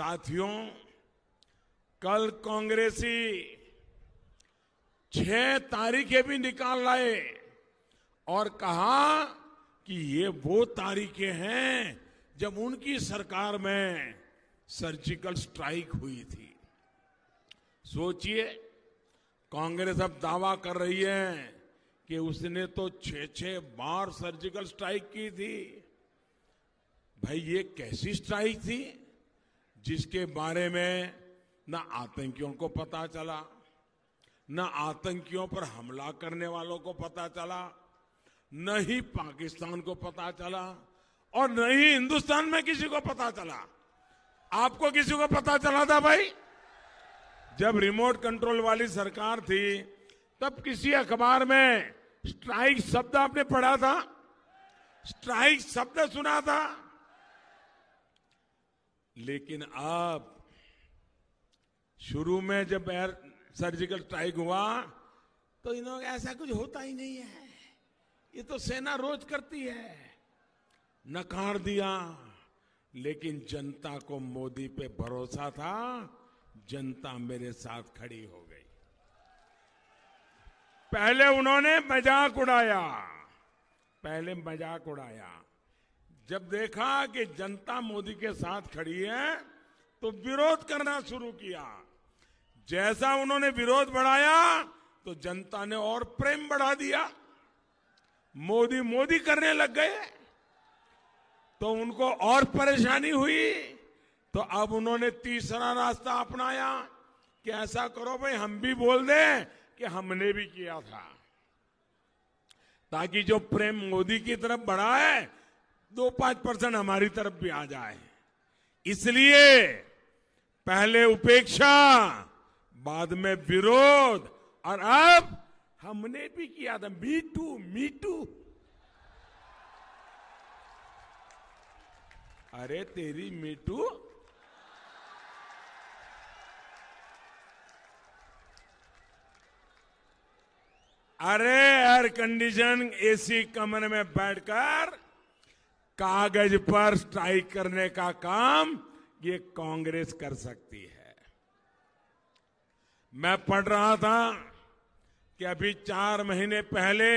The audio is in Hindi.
साथियों कल कांग्रेसी छह तारीखें भी निकाल लाए और कहा कि ये वो तारीखें हैं जब उनकी सरकार में सर्जिकल स्ट्राइक हुई थी सोचिए कांग्रेस अब दावा कर रही है कि उसने तो छ छह बार सर्जिकल स्ट्राइक की थी भाई ये कैसी स्ट्राइक थी जिसके बारे में ना आतंकियों को पता चला न आतंकियों पर हमला करने वालों को पता चला न ही पाकिस्तान को पता चला और न ही हिंदुस्तान में किसी को पता चला आपको किसी को पता चला था भाई जब रिमोट कंट्रोल वाली सरकार थी तब किसी अखबार में स्ट्राइक शब्द आपने पढ़ा था स्ट्राइक शब्द सुना था लेकिन आप शुरू में जब एयर सर्जिकल स्ट्राइक हुआ तो इन लोग ऐसा कुछ होता ही नहीं है ये तो सेना रोज करती है नकार दिया लेकिन जनता को मोदी पे भरोसा था जनता मेरे साथ खड़ी हो गई पहले उन्होंने मजाक उड़ाया पहले मजाक उड़ाया जब देखा कि जनता मोदी के साथ खड़ी है तो विरोध करना शुरू किया जैसा उन्होंने विरोध बढ़ाया तो जनता ने और प्रेम बढ़ा दिया मोदी मोदी करने लग गए तो उनको और परेशानी हुई तो अब उन्होंने तीसरा रास्ता अपनाया कि ऐसा करो भाई हम भी बोल दें कि हमने भी किया था ताकि जो प्रेम मोदी की तरफ बढ़ा है दो पांच परसेंट हमारी तरफ भी आ जाए इसलिए पहले उपेक्षा बाद में विरोध और अब हमने भी किया था मी टू मी टू अरे तेरी मीटू अरे एयर कंडीशन एसी कमरे में बैठकर कागज पर स्ट्राइक करने का काम ये कांग्रेस कर सकती है मैं पढ़ रहा था कि अभी चार महीने पहले